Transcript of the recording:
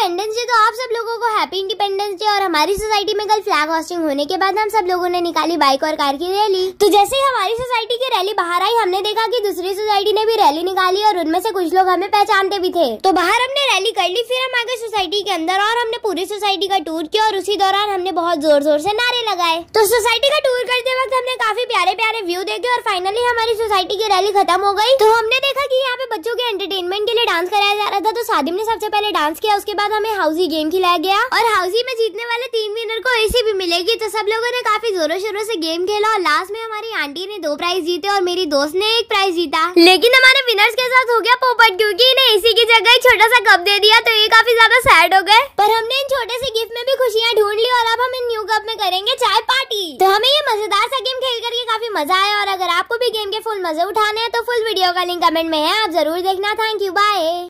independence day तो आप सब लोगों को हैप्पी इंडिपेंडेंस डे और हमारी सोसाइटी में कल फ्लैग होस्टिंग होने के बाद हम सब लोगों ने निकाली बाइक और कार की रैली तो जैसे ही हमारी सोसाइटी की रैली बाहर आई हमने देखा कि दूसरी सोसाइटी ने भी रैली निकाली और उनमें से कुछ लोग हमें पहचानते भी थे तो बाहर हमने रैली कर ली फिर हम आगे सोसाइटी के अंदर और हमने पूरी सोसाइटी का टूर किया और उसी दौरान हमने बहुत जोर जोर से नारे लगाए तो सोसाइटी का टूर करते वक्त व्यू देखे और फाइनली हमारी सोसाइटी की रैली खत्म हो गई तो हमने देखा कि यहाँ पे बच्चों के एंटरटेनमेंट के लिए डांस कराया जा रहा था तो सादिम ने सबसे पहले डांस किया उसके बाद हमें हाउसी गेम खिलाया गया और हाउसी में जीतने वाले तीन विनर को ऐसी भी मिलेगी तो सब लोगों ने काफी जोरों शोरों से गेम खेला और लास्ट में हमारी आंटी ने दो प्राइज जीते और मेरी दोस्त ने एक प्राइज जीता लेकिन हमारे विनर्स के साथ हो गया पोपट क्यूँकी इन्हें एसी की जगह एक छोटा सा कप दे दिया तो ये काफी ज्यादा सैड हो गए पर हमने इन छोटे से गिफ्ट में भी खुशियाँ ढूंढ ली और अब हम इन न्यू कप में करेंगे चाय पार्टी तो हमें काफी मजा आया और अगर आपको भी गेम के फुल मजे उठाने हैं तो फुल वीडियो का लिंक कमेंट में है आप जरूर देखना थैंक यू बाय